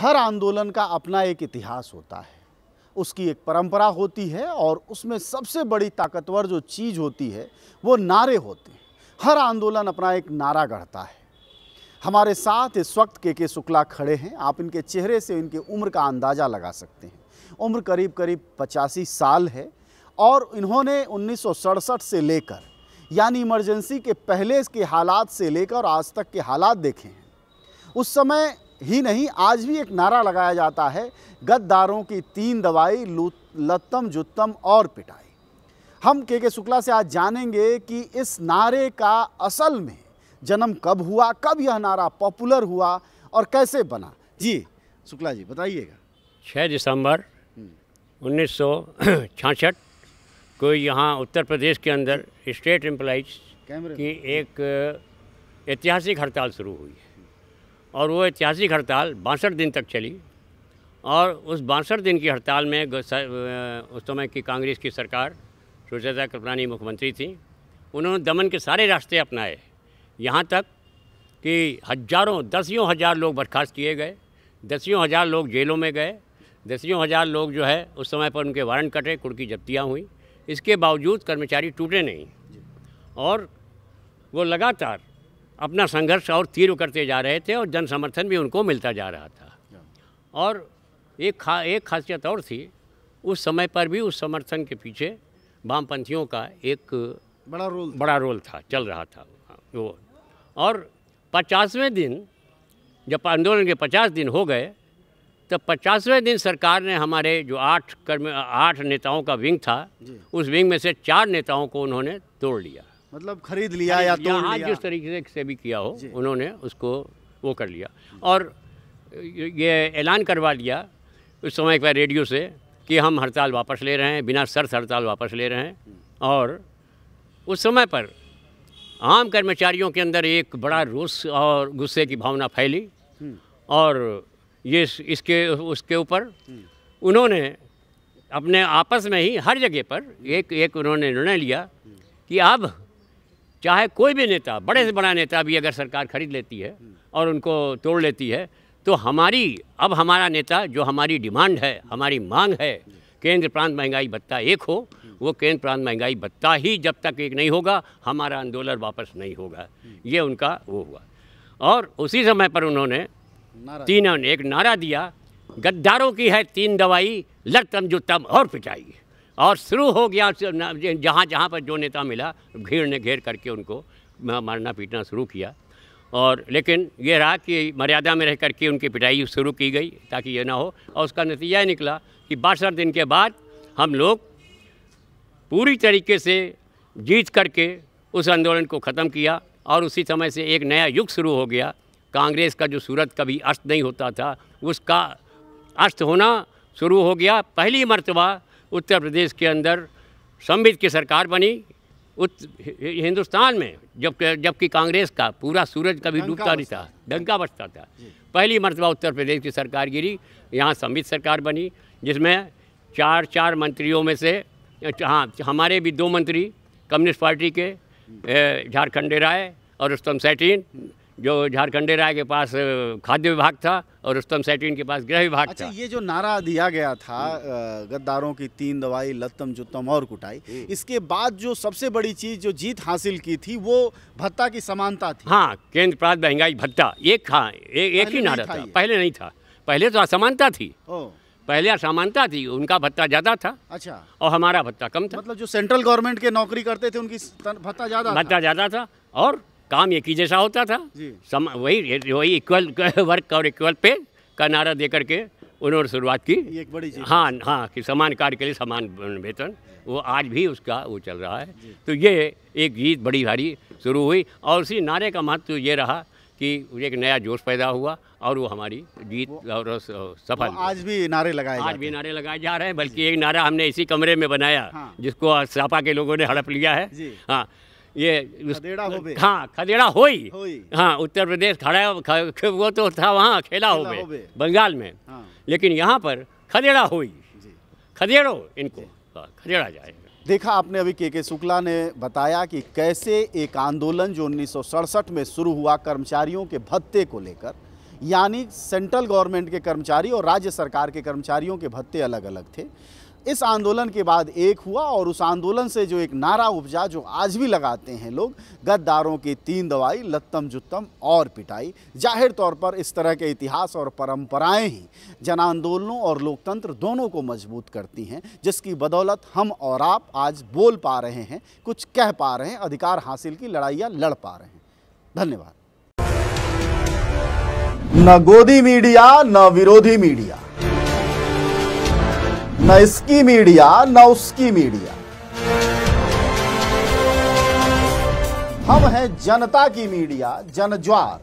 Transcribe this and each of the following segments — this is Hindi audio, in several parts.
हर आंदोलन का अपना एक इतिहास होता है उसकी एक परंपरा होती है और उसमें सबसे बड़ी ताकतवर जो चीज़ होती है वो नारे होते हैं हर आंदोलन अपना एक नारा गढ़ता है हमारे साथ इस वक्त के के शुक्ला खड़े हैं आप इनके चेहरे से इनकी उम्र का अंदाज़ा लगा सकते हैं उम्र करीब करीब पचासी साल है और इन्होंने उन्नीस से लेकर यानी इमरजेंसी के पहले के हालात से लेकर आज तक के हालात देखे हैं उस समय ही नहीं आज भी एक नारा लगाया जाता है गद्दारों की तीन दवाई लत्तम जुत्तम और पिटाई हम के के शुक्ला से आज जानेंगे कि इस नारे का असल में जन्म कब हुआ कब यह नारा पॉपुलर हुआ और कैसे बना जी शुक्ला जी बताइएगा 6 दिसंबर हम्म। उन्नीस को यहाँ उत्तर प्रदेश के अंदर स्टेट एम्प्लॉज की एक ऐतिहासिक हड़ताल शुरू हुई है और वो ऐतिहासिक हड़ताल बासठ दिन तक चली और उस बासठ दिन की हड़ताल में उस समय की कांग्रेस की सरकार सुचेता कृपलानी मुख्यमंत्री थी उन्होंने दमन के सारे रास्ते अपनाए यहाँ तक कि हजारों दसियों हज़ार लोग बर्खास्त किए गए दसियों हज़ार लोग जेलों में गए दसियों हज़ार लोग जो है उस समय पर उनके वारंट कटे कुर्की जब्तियाँ हुई इसके बावजूद कर्मचारी टूटे नहीं और वो लगातार अपना संघर्ष और तीव्र करते जा रहे थे और जन समर्थन भी उनको मिलता जा रहा था और एक खा एक खासियत और थी उस समय पर भी उस समर्थन के पीछे वामपंथियों का एक बड़ा रोल बड़ा रोल था चल रहा था वो और पचासवें दिन जब आंदोलन के पचास दिन हो गए तब पचासवें दिन सरकार ने हमारे जो आठ कर्म आठ नेताओं का विंग था उस विंग में से चार नेताओं को उन्होंने तोड़ लिया मतलब खरीद लिया या तो यहाँ जिस तरीके से भी किया हो उन्होंने उसको वो कर लिया और ये ऐलान करवा लिया उस समय एक बार रेडियो से कि हम हड़ताल वापस ले रहे हैं बिना शर्त हड़ताल वापस ले रहे हैं और उस समय पर आम कर्मचारियों के अंदर एक बड़ा रोष और गुस्से की भावना फैली हम्म। और ये इसके उसके ऊपर उन्होंने अपने आपस में ही हर जगह पर एक एक उन्होंने निर्णय लिया कि अब चाहे कोई भी नेता बड़े से बड़ा नेता भी अगर सरकार खरीद लेती है और उनको तोड़ लेती है तो हमारी अब हमारा नेता जो हमारी डिमांड है हमारी मांग है केंद्र प्रांत महंगाई भत्ता एक हो वो केंद्र प्रांत महंगाई भत्ता ही जब तक एक नहीं होगा हमारा आंदोलन वापस नहीं होगा ये उनका वो हुआ और उसी समय पर उन्होंने तीनों ने एक नारा दिया गद्दारों की है तीन दवाई तम जो तम और पिटाई और शुरू हो गया जहाँ जहाँ पर जो नेता मिला भीड़ ने घेर करके उनको मारना पीटना शुरू किया और लेकिन ये रहा कि मर्यादा में रह करके उनकी पिटाई शुरू की गई ताकि ये ना हो और उसका नतीजा निकला कि बासठ दिन के बाद हम लोग पूरी तरीके से जीत करके उस आंदोलन को ख़त्म किया और उसी समय से एक नया युग शुरू हो गया कांग्रेस का जो सूरत कभी अस्त नहीं होता था उसका अस्त होना शुरू हो गया पहली मरतबा उत्तर प्रदेश के अंदर संबित की सरकार बनी हिंदुस्तान में जब जबकि कांग्रेस का पूरा सूरज कभी डूबता नहीं था डंका बचता था पहली मरतबा उत्तर प्रदेश की सरकार गिरी यहाँ संबित सरकार बनी जिसमें चार चार मंत्रियों में से हाँ हमारे भी दो मंत्री कम्युनिस्ट पार्टी के झारखंडे राय और रुस्तम सैटीन जो झारखंडे राय के पास खाद्य विभाग था और रुस्तम सैटीन के पास गृह विभाग अच्छा, था ये जो नारा दिया गया था गद्दारों की तीन दवाई लत्तम जुत्तम और कुटाई इसके बाद जो सबसे बड़ी चीज जो जीत हासिल की थी वो भत्ता की समानता थी हाँ केंद्र प्राप्त महंगाई भत्ता एक हाँ एक ही नारा था, था पहले नहीं था पहले तो असमानता थी पहले असमानता थी उनका भत्ता ज़्यादा था अच्छा और हमारा भत्ता कम था मतलब जो सेंट्रल गवर्नमेंट के नौकरी करते थे उनकी भत्ता ज़्यादा भत्ता ज़्यादा था और काम एक ही जैसा होता था सम वही वही इक्वल वर्क और इक्वल पे का नारा दे करके उन्होंने शुरुआत की एक बड़ी चीज़ हाँ हाँ कि समान कार्य के लिए समान वेतन वो आज भी उसका वो चल रहा है तो ये एक जीत बड़ी भारी शुरू हुई और उसी नारे का महत्व ये रहा कि एक नया जोश पैदा हुआ और वो हमारी जीत और सफल आज भी नारे लगाए आज भी नारे लगाए जा रहे हैं बल्कि एक नारा हमने इसी कमरे में बनाया हाँ। जिसको सापा के लोगों ने हड़प लिया है हाँ ये खदेड़ा हो हाँ खदेड़ा हो ही हाँ उत्तर प्रदेश खड़ा वो तो था वहाँ खेला हो गए बंगाल में हाँ। लेकिन यहाँ पर खदेड़ा हो ही खदेड़ो इनको हाँ, खदेड़ा जाए देखा आपने अभी के के शुक्ला ने बताया कि कैसे एक आंदोलन जो उन्नीस में शुरू हुआ कर्मचारियों के भत्ते को लेकर यानी सेंट्रल गवर्नमेंट के कर्मचारी और राज्य सरकार के कर्मचारियों के भत्ते अलग अलग थे इस आंदोलन के बाद एक हुआ और उस आंदोलन से जो एक नारा उपजा जो आज भी लगाते हैं लोग गद्दारों की तीन दवाई लत्तम जुत्तम और पिटाई जाहिर तौर पर इस तरह के इतिहास और परंपराएं ही जन आंदोलनों और लोकतंत्र दोनों को मजबूत करती हैं जिसकी बदौलत हम और आप आज बोल पा रहे हैं कुछ कह पा रहे हैं अधिकार हासिल की लड़ाइयाँ लड़ पा रहे हैं धन्यवाद न गोदी मीडिया न विरोधी मीडिया न इसकी मीडिया न उसकी मीडिया हम हैं जनता की मीडिया जनज्वार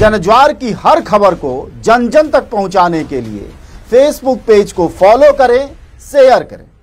जनज्वार की हर खबर को जन जन तक पहुंचाने के लिए फेसबुक पेज को फॉलो करें शेयर करें